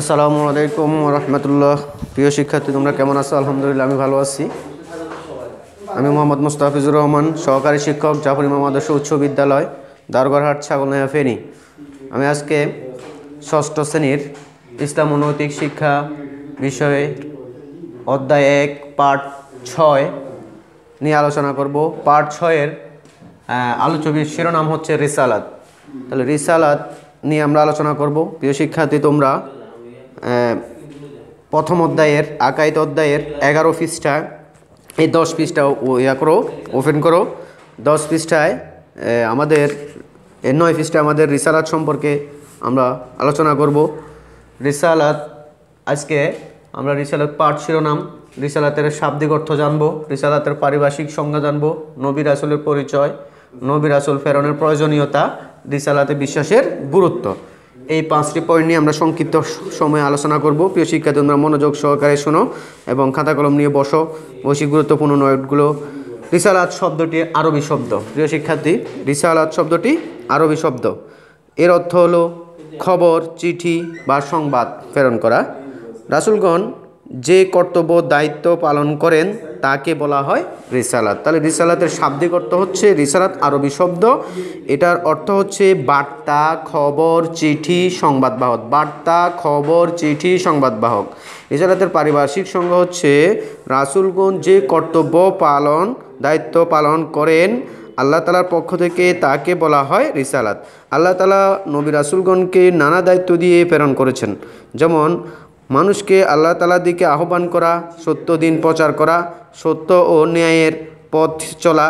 আসসালামু আলাইকুম রহমতুল্লাহ প্রিয় শিক্ষার্থী তোমরা কেমন আছো আলহামদুলিল্লাহ আমি ভালো আছি আমি মোহাম্মদ মুস্তাফিজুর রহমান সহকারী শিক্ষক জাফর ইমাম আদর্শ উচ্চ বিদ্যালয় দারগড়হাট ছাগলনায়া ফেনী আমি আজকে ষষ্ঠ শ্রেণীর ইসলাম অনৈতিক শিক্ষা বিষয়ে অধ্যায় এক পার্ট ছয় নিয়ে আলোচনা করব পার্ট ছয়ের আলোচ্য শিরোনাম হচ্ছে রিসালাত তাহলে রিসালাত নিয়ে আমরা আলোচনা করব প্রিয় শিক্ষার্থী তোমরা প্রথম অধ্যায়ের আকাইত অধ্যায়ের এগারো পৃষ্ঠা এই দশ পৃষ্ঠা ইয়া করো ওপেন করো দশ পৃষ্ঠায় আমাদের নয় পৃষ্ঠায় আমাদের রিসালাত সম্পর্কে আমরা আলোচনা করব রিসালাত আজকে আমরা রিসালাত পাঠ শিরোনাম রিসালাতের শাব্দিক অর্থ জানব রিসালাতের পারিভাষিক সংজ্ঞা জানব নবীর আসলের পরিচয় নবী রাসুল প্রেরণের প্রয়োজনীয়তা রিসালাতে বিশ্বাসের গুরুত্ব এই পাঁচটি পয়েন্ট নিয়ে আমরা সংক্ষিপ্ত সময়ে আলোচনা করব প্রিয় শিক্ষা তোমরা মনোযোগ সহকারে শোনো এবং খাতা কলম নিয়ে বসো বৈশিক গুরুত্বপূর্ণ নোটগুলো রিসালাত শব্দটি আরবি শব্দ প্রিয় শিক্ষার্থী রিসালাত শব্দটি আরবি শব্দ এর অর্থ হলো খবর চিঠি বা সংবাদ প্রেরণ করা রাসুলগণ যে কর্তব্য দায়িত্ব পালন করেন তাকে বলা হয় রিসালাত তাহলে রিসালাতের শাব্দিক অর্থ হচ্ছে রিসালাত আরবি শব্দ এটার অর্থ হচ্ছে বার্তা খবর চিঠি সংবাদবাহক বার্তা খবর চিঠি সংবাদবাহক রিসালাতের পারিভাষিক সঙ্গ হচ্ছে রাসুলগঞ্জ যে কর্তব্য পালন দায়িত্ব পালন করেন আল্লাহ তালার পক্ষ থেকে তাকে বলা হয় রিসালাত আল্লাহ তালা নবী রাসুলগণকে নানা দায়িত্ব দিয়ে প্রেরণ করেছেন যেমন মানুষকে আল্লাহ তালার দিকে আহ্বান করা সত্য দিন প্রচার করা সত্য ও ন্যায়ের পথ চলা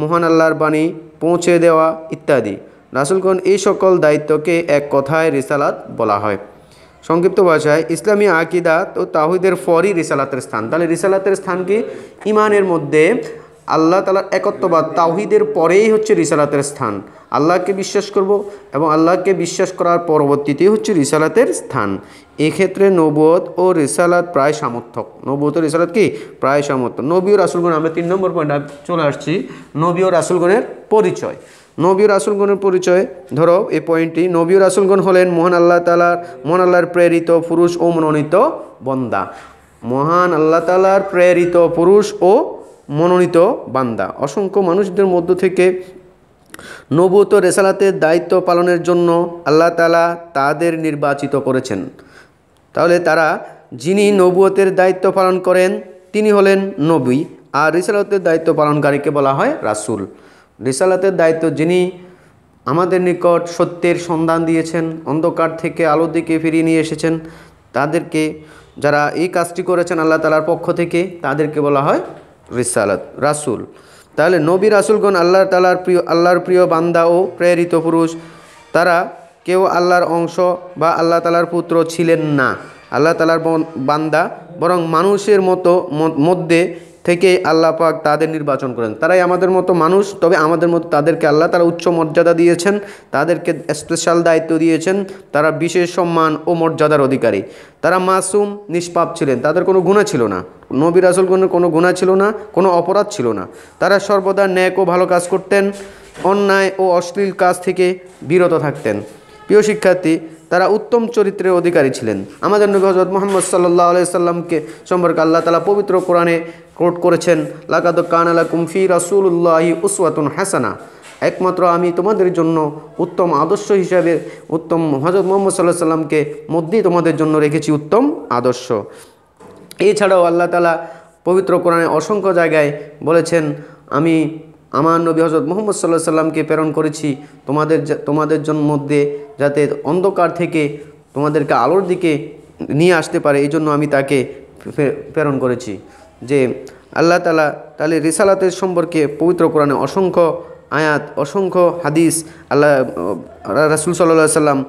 মহান আল্লাহর বাণী পৌঁছে দেওয়া ইত্যাদি রাসুলগণ এই সকল দায়িত্বকে এক কথায় রিসালাত বলা হয় সংক্ষিপ্ত ভাষায় ইসলামী আকিদাত ও তাহিদের ফরই রিসালাতের স্থান তাহলে রিসালাতের স্থান কি ইমানের মধ্যে আল্লাহ তালার একত্ববাদ তাহিদের পরেই হচ্ছে রিসালাতের স্থান আল্লাহকে বিশ্বাস করব এবং আল্লাহকে বিশ্বাস করার পরবর্তীতে হচ্ছে রিসালাতের স্থান এক্ষেত্রে নবদ ও রিসালাত প্রায় সামর্থক নবত ও রিসালাত কি প্রায় সামর্থক নবী ও রাসুলগণ আমরা তিন নম্বর পয়েন্ট চলে আসছি নবী ও রাসুলগণের পরিচয় নবী রাসুলগণের পরিচয় ধরো এই পয়েন্টটি নবী রাসুলগণ হলেন মহান আল্লাহ তালার মহান আল্লাহর প্রেরিত পুরুষ ও মনোনীত বন্দা মহান আল্লাহ তালার প্রেরিত পুরুষ ও মনোনীত বান্দা অসংখ্য মানুষদের মধ্য থেকে নবুত রেসালাতের দায়িত্ব পালনের জন্য আল্লাহ তালা তাদের নির্বাচিত করেছেন তাহলে তারা যিনি নবুয়তের দায়িত্ব পালন করেন তিনি হলেন নবী আর রিসালতের দায়িত্ব পালনকারীকে বলা হয় রাসুল রিসালাতের দায়িত্ব যিনি আমাদের নিকট সত্যের সন্ধান দিয়েছেন অন্ধকার থেকে আলোর দিকে ফিরিয়ে নিয়ে এসেছেন তাদেরকে যারা এই কাজটি করেছেন আল্লাহ তালার পক্ষ থেকে তাদেরকে বলা হয় রিসালাত রাসুল তাহলে নবী রাসুলগণ আল্লাহ তালার প্রিয় আল্লাহর প্রিয় বান্দা ও প্রেরিত পুরুষ তারা কেউ আল্লাহর অংশ বা আল্লাহ তালার পুত্র ছিলেন না আল্লাহ তালার বান্দা বরং মানুষের মতো মধ্যে থেকে আল্লাহ পাক তাদের নির্বাচন করেন তারাই আমাদের মতো মানুষ তবে আমাদের মতো তাদেরকে আল্লাহ তারা উচ্চ মর্যাদা দিয়েছেন তাদেরকে স্পেশাল দায়িত্ব দিয়েছেন তারা বিশেষ সম্মান ও মর্যাদার অধিকারী তারা মাসুম নিষ্পাপ ছিলেন তাদের কোনো গুণা ছিল না নবীর আসল কোনো গুণা ছিল না কোনো অপরাধ ছিল না তারা সর্বদা ন্যাক ও ভালো কাজ করতেন অন্যায় ও অশ্লীল কাজ থেকে বিরত থাকতেন প্রিয় শিক্ষার্থী তারা উত্তম চরিত্রের অধিকারী ছিলেন আমাদের নবী হজরত মোহাম্মদ সাল্লাহ সাল্লামকে সম্পর্কে আল্লাহ তালা পবিত্র কোরআনে কোট করেছেন লাকাদ কান আলা কুমফি রাসুল্লাহি উসওয়াতুন হাসানা একমাত্র আমি তোমাদের জন্য উত্তম আদর্শ হিসাবে উত্তম হজরত মোহাম্মদ সাল্লাহ সাল্লামকে মধ্যেই তোমাদের জন্য রেখেছি উত্তম আদর্শ এছাড়াও আল্লাহ তালা পবিত্র কোরআনে অসংখ্য জায়গায় বলেছেন আমি আমার নবী হজরত মোহাম্মদ সাল্লাহ সাল্লামকে প্রেরণ করেছি তোমাদের তোমাদের জন্য মধ্যে যাতে অন্ধকার থেকে তোমাদেরকে আলোর দিকে নিয়ে আসতে পারে এই জন্য আমি তাকে প্রেরণ করেছি যে আল্লাহ তালা তাহলে রিসালাতের সম্পর্কে পবিত্র কোরআনে অসংখ্য আয়াত অসংখ্য হাদিস আল্লাহ রাসুল সাল্লাহ সাল্লাম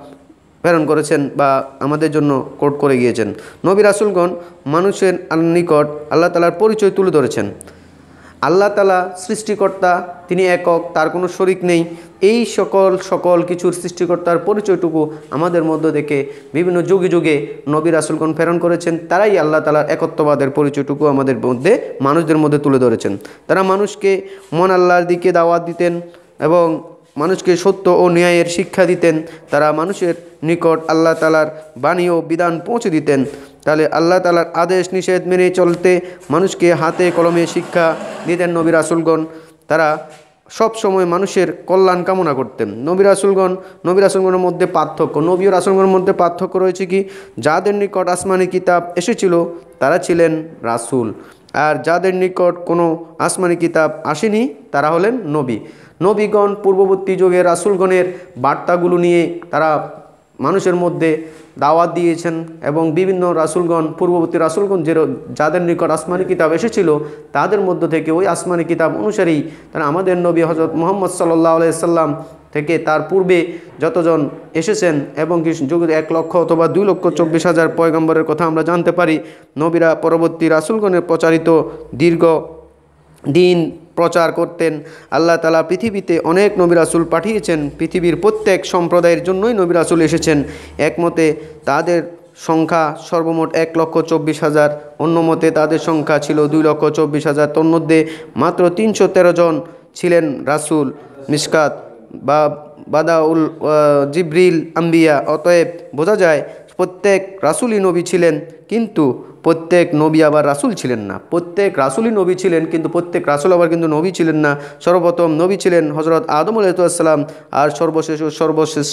প্রেরণ করেছেন বা আমাদের জন্য কোর্ট করে গিয়েছেন নবী রাসুলগণ মানুষের নিকট আল্লাহ তালার পরিচয় তুলে ধরেছেন আল্লাহ তালা সৃষ্টিকর্তা তিনি একক তার কোনো শরিক নেই এই সকল সকল কিছুর সৃষ্টিকর্তার পরিচয়টুকু আমাদের মধ্য থেকে বিভিন্ন যুগে যুগে নবী রাসুলগণ প্রেরণ করেছেন তারাই আল্লাহ তালার একত্ববাদের পরিচয়টুকু আমাদের মধ্যে মানুষদের মধ্যে তুলে ধরেছেন তারা মানুষকে মন আল্লাহর দিকে দাওয়াত দিতেন এবং মানুষকে সত্য ও ন্যায়ের শিক্ষা দিতেন তারা মানুষের নিকট আল্লাহ তালার বাণী ও বিধান পৌঁছে দিতেন তাহলে আল্লাহ তালার আদেশ নিষেধ মেনে চলতে মানুষকে হাতে কলমে শিক্ষা দিতেন নবী রাসুলগণ তারা সব সময় মানুষের কল্যাণ কামনা করতেন নবী রাসুলগণ নবী রাসুলগণের মধ্যে পার্থক্য নবী ও রাসুলগণের মধ্যে পার্থক্য রয়েছে কি যাদের নিকট আসমানি কিতাব এসেছিল তারা ছিলেন রাসুল আর যাদের নিকট কোনো আসমানি কিতাব আসেনি তারা হলেন নবী নবীগণ পূর্ববর্তী যুগে রাসুলগণের বার্তাগুলো নিয়ে তারা মানুষের মধ্যে দাওয়াত দিয়েছেন এবং বিভিন্ন রাসুলগণ পূর্ববর্তী রাসুলগণ যে যাদের নিকট আসমানি কিতাব এসেছিল তাদের মধ্য থেকে ওই আসমানি কিতাব অনুসারেই তারা আমাদের নবী হজরত মোহাম্মদ সাল্লাহ সাল্লাম থেকে তার পূর্বে যতজন এসেছেন এবং যুগ এক লক্ষ অথবা দুই লক্ষ চব্বিশ হাজার পয়গম্বরের কথা আমরা জানতে পারি নবীরা পরবর্তী রাসুলগণের প্রচারিত দীর্ঘ দিন প্রচার করতেন আল্লাহ তালা পৃথিবীতে অনেক নবিরাসুল পাঠিয়েছেন পৃথিবীর প্রত্যেক সম্প্রদায়ের জন্যই নবিরাসুল এসেছেন একমতে তাদের সংখ্যা সর্বমোট এক লক্ষ চব্বিশ হাজার অন্য মতে তাদের সংখ্যা ছিল দুই লক্ষ চব্বিশ হাজার তন্মধ্যে মাত্র তিনশো তেরো জন ছিলেন রাসুল মিসকাত বা বাদাউল জিব্রিল আম্বিয়া অতএব বোঝা যায় প্রত্যেক রাসুলই নবী ছিলেন কিন্তু প্রত্যেক নবী আবার রাসুল ছিলেন না প্রত্যেক রাসুলই নবী ছিলেন কিন্তু প্রত্যেক রাসুল আবার কিন্তু নবী ছিলেন না সর্বপ্রথম নবী ছিলেন হজরত আদম আলাইসালাম আর সর্বশেষ সর্বশেষ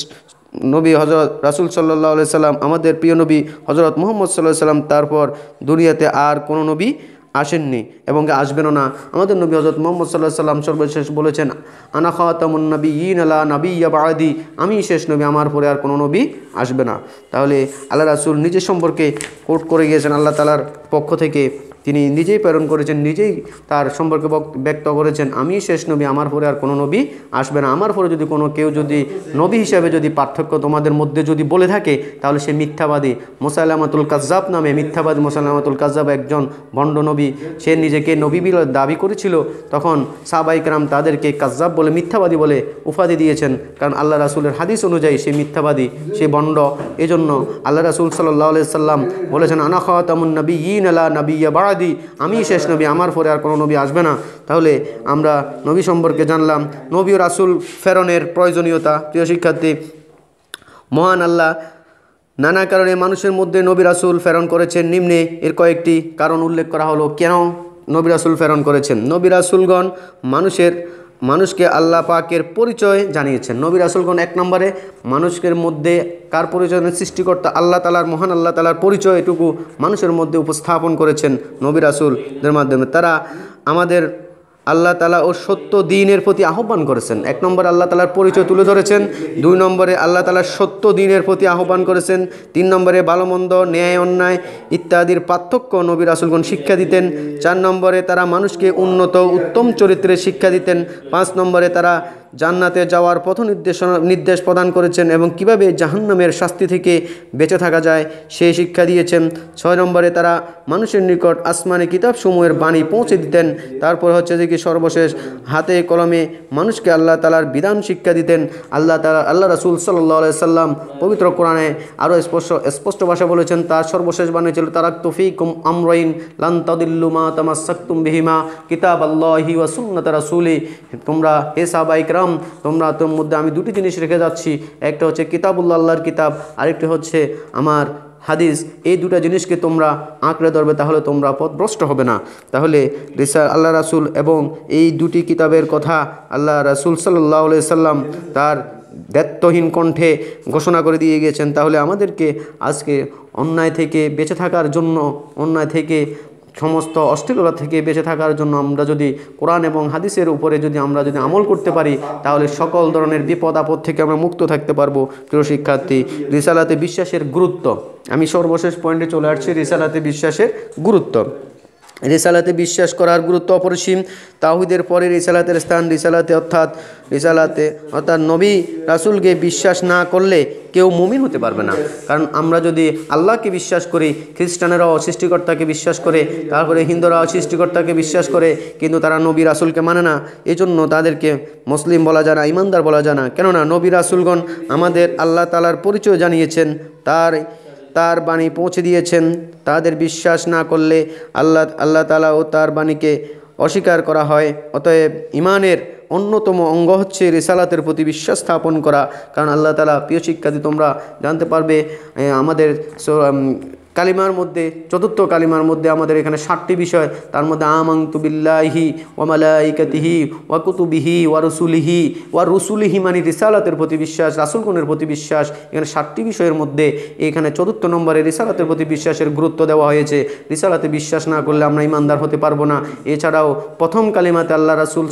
নবী হজরত রাসুল সাল্লাহ সাল্লাম আমাদের প্রিয় নবী হজরত মোহাম্মদ সাল্লাহ সাল্লাম তারপর দুনিয়াতে আর কোনো নবী আসেননি এবং আসবেনও না আমাদের নবী হজরত মোহাম্মদ সাল্লাহ সাল্লাম সর্বশেষ বলেছেন আনা খাওয়াতামুন নবী ইন আলা নবী বাদি আমি শেষ নবী আমার পরে আর কোনো নবী আসবে না তাহলে আল্লাহ রাসুল নিজের সম্পর্কে কোট করে গিয়েছেন আল্লাহ তালার পক্ষ থেকে তিনি নিজেই প্রেরণ করেছেন নিজেই তার সম্পর্কে ব্যক্ত করেছেন আমি শেষ নবী আমার পরে আর কোনো নবী আসবে না আমার পরে যদি কোনো কেউ যদি নবী হিসাবে যদি পার্থক্য তোমাদের মধ্যে যদি বলে থাকে তাহলে সে মিথ্যাবাদী মোসাইলামাতুল কাজাব নামে মিথ্যাবাদী মোসাইলামাতুল কাজাব একজন ভণ্ড নবী সে নিজেকে নবী দাবি করেছিল তখন সাবাইকরাম তাদেরকে কাজাব বলে মিথ্যাবাদী বলে উপাধি দিয়েছেন কারণ আল্লাহ রাসুলের হাদিস অনুযায়ী সে মিথ্যাবাদী সে বন্ড এজন্য আল্লাহ রাসুল সাল্লাহ সাল্লাম বলেছেন খাওয়া তামুন নবী ইন আলা নবী বাড়া আদি আমি শেষ নবী আমার পরে আর কোনো নবী আসবে না তাহলে আমরা নবী সম্পর্কে জানলাম নবী ও রাসুল ফেরনের প্রয়োজনীয়তা প্রিয় শিক্ষার্থী মহান আল্লাহ নানা কারণে মানুষের মধ্যে নবী রাসুল ফেরন করেছেন নিম্নে এর কয়েকটি কারণ উল্লেখ করা হলো কেন নবী রাসুল ফেরন করেছেন নবী রাসুলগণ মানুষের মানুষকে আল্লাহ পাকের পরিচয় জানিয়েছেন নবীর আসলগণ এক নম্বরে মানুষের মধ্যে কার পরিচয় সৃষ্টিকর্তা আল্লাহ তালার মহান আল্লাহ তালার পরিচয় এটুকু মানুষের মধ্যে উপস্থাপন করেছেন নবীর আসুলদের মাধ্যমে তারা আমাদের আল্লাহ তালা ও সত্য দিনের প্রতি আহ্বান করেছেন এক নম্বর আল্লাহ তালার পরিচয় তুলে ধরেছেন দুই নম্বরে আল্লাহ তালা সত্য দিনের প্রতি আহ্বান করেছেন তিন নম্বরে বালমন্দ ন্যায় অন্যায় ইত্যাদির পার্থক্য নবী আসলগণ শিক্ষা দিতেন চার নম্বরে তারা মানুষকে উন্নত উত্তম চরিত্রে শিক্ষা দিতেন পাঁচ নম্বরে তারা জান্নাতে যাওয়ার পথ নির্দেশনা নির্দেশ প্রদান করেছেন এবং কিভাবে জাহান্নামের শাস্তি থেকে বেঁচে থাকা যায় সেই শিক্ষা দিয়েছেন ছয় নম্বরে তারা মানুষের নিকট আসমানি কিতাবসমূহের বাণী পৌঁছে দিতেন তারপর হচ্ছে যে কি সর্বশেষ হাতে কলমে মানুষকে আল্লাহ তালার বিধান শিক্ষা দিতেন আল্লাহ তালা আল্লাহ রাসুল সাল্লাহ সাল্লাম পবিত্র কোরআনে আরও স্পষ্ট স্পষ্ট ভাষা বলেছেন তার সর্বশেষ বাণী ছিল তারাক তফিকুম আমরাইন লান্তাদিল্লুমা তামাসাক্তুম বিহিমা কিতাব আল্লাহি তারা রাসুলি তোমরা হে সাবা আলাম তোমরা তোর মধ্যে আমি দুটি জিনিস রেখে যাচ্ছি একটা হচ্ছে কিতাবুল্লা আল্লাহর কিতাব আরেকটি হচ্ছে আমার হাদিস এই দুটা জিনিসকে তোমরা আঁকড়ে ধরবে তাহলে তোমরা পথভ্রষ্ট হবে না তাহলে রিসার আল্লাহ রাসুল এবং এই দুটি কিতাবের কথা আল্লাহ রাসুল সাল্লাহ সাল্লাম তার দায়িত্বহীন কণ্ঠে ঘোষণা করে দিয়ে গিয়েছেন তাহলে আমাদেরকে আজকে অন্যায় থেকে বেঁচে থাকার জন্য অন্যায় থেকে সমস্ত অস্থিরতা থেকে বেঁচে থাকার জন্য আমরা যদি কোরআন এবং হাদিসের উপরে যদি আমরা যদি আমল করতে পারি তাহলে সকল ধরনের বিপদ আপদ থেকে আমরা মুক্ত থাকতে পারবো প্রিয় শিক্ষার্থী রিসালাতে বিশ্বাসের গুরুত্ব আমি সর্বশেষ পয়েন্টে চলে আসছি রিসালাতে বিশ্বাসের গুরুত্ব রিসালাতে বিশ্বাস করার গুরুত্ব অপরিসীম তাহিদের পরে রেসালাতের স্থান রিসালাতে অর্থাৎ রিসালাতে অর্থাৎ নবী রাসুলকে বিশ্বাস না করলে কেউ মুমিন হতে পারবে না কারণ আমরা যদি আল্লাহকে বিশ্বাস করি খ্রিস্টানেরা অসৃষ্টিকর্তাকে বিশ্বাস করে তারপরে হিন্দুরাও অসৃষ্টিকর্তাকে বিশ্বাস করে কিন্তু তারা নবী রাসুলকে মানে না এজন্য তাদেরকে মুসলিম বলা যায় না ইমানদার বলা যায় না কেননা নবী রাসুলগণ আমাদের আল্লাহ তালার পরিচয় জানিয়েছেন তার তার বাণী পৌঁছে দিয়েছেন তাদের বিশ্বাস না করলে আল্লাহ আল্লাহ তালা ও তার বাণীকে অস্বীকার করা হয় অতএব ইমানের অন্যতম অঙ্গ হচ্ছে রেসালাতের প্রতি বিশ্বাস স্থাপন করা কারণ আল্লাহ তালা প্রিয় শিক্ষাতে তোমরা জানতে পারবে আমাদের কালিমার মধ্যে চতুর্থ কালিমার মধ্যে আমাদের এখানে ষাটটি বিষয় তার মধ্যে আমাং তুবিল্লাহি ওয়ামালাইকাতিহি রসুলিহি ও রসুলিহি মানে রিসালাতের প্রতি বিশ্বাস রাসুলকুনের প্রতি বিশ্বাস এখানে ষাটটি বিষয়ের মধ্যে এখানে চতুর্থ নম্বরে রিসালাতের প্রতি বিশ্বাসের গুরুত্ব দেওয়া হয়েছে রিসালাতে বিশ্বাস না করলে আমরা ইমানদার হতে পারবো না এছাড়াও প্রথম কালিমাতে আল্লাহ রাসুল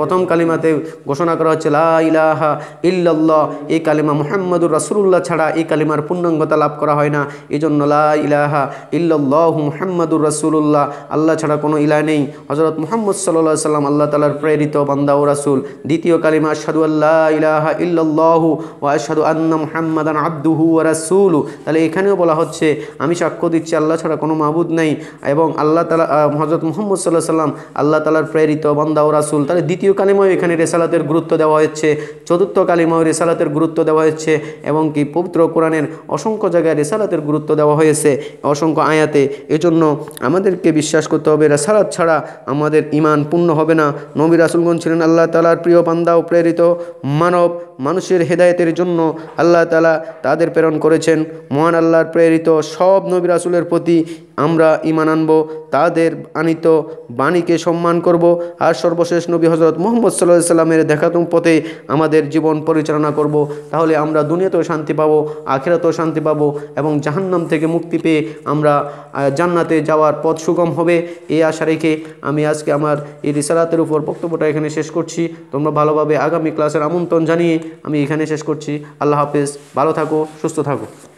প্রথম কালিমাতে ঘোষণা করা হচ্ছে লা ইলাহা ইল্লাল্লাহ এই কালিমা মোহাম্মদুর রাসুল্লাহ ছাড়া এই কালিমার পূর্ণাঙ্গতা লাভ করা হয় না এই জন্য লাই ইলাহা ইল্লাহ মুহাম্মাদুর রাসুল্লাহ আল্লাহ ছাড়া কোনো ইলা নেই হজরত মোহাম্মদ সাল্লা সাল্লাম আল্লাহ তালার প্রেরিত বান্দা ও রাসুল দ্বিতীয় কালিমা আশাদু আল্লাহ ইলাহা ইল্লাহ ও আশাদু আন্না মুহাম্মাদান আব্দুহু ও রাসুল তাহলে এখানেও বলা হচ্ছে আমি সাক্ষ্য দিচ্ছি আল্লাহ ছাড়া কোনো মাহবুদ নেই এবং আল্লাহ তালা হজরত মোহাম্মদ সাল্লাহ সাল্লাম আল্লাহ তালার প্রেরিত বান্দা ও রাসুল তাহলে দ্বিতীয় কালিমাও এখানে রেসালাতের গুরুত্ব দেওয়া হচ্ছে চতুর্থ কালিমাও রেসালাতের গুরুত্ব দেওয়া হচ্ছে এবং কি পবিত্র কোরআনের অসংখ্য জায়গায় রেসালাতের গুরুত্ব দেওয়া হয়েছে অসংখ্য আয়াতে এজন্য আমাদেরকে বিশ্বাস করতে হবে সারাত ছাড়া আমাদের ইমান পূর্ণ হবে না নবী রাসুলগঞ্জ ছিলেন আল্লাহ তালার প্রিয় পান্দা ও প্রেরিত মানব মানুষের হেদায়তের জন্য আল্লাহ তালা তাদের প্রেরণ করেছেন মহান আল্লাহর প্রেরিত সব নবী রাসুলের প্রতি আমরা ইমান আনব তাদের আনিত বাণীকে সম্মান করব আর সর্বশেষ নবী হজরত মোহাম্মদ সাল্লাহ সাল্লামের দেখাতুম পথে আমাদের জীবন পরিচালনা করব তাহলে আমরা দুনিয়াতেও শান্তি পাবো আখেরাতেও শান্তি পাবো এবং জাহান্নাম থেকে মুক্তি পেয়ে আমরা জান্নাতে যাওয়ার পথ সুগম হবে এই আশা রেখে আমি আজকে আমার এই রিসালাতের উপর বক্তব্যটা এখানে শেষ করছি তোমরা ভালোভাবে আগামী ক্লাসের আমন্ত্রণ জানিয়ে আমি এখানে শেষ করছি আল্লাহ হাফেজ ভালো থাকো সুস্থ থাকো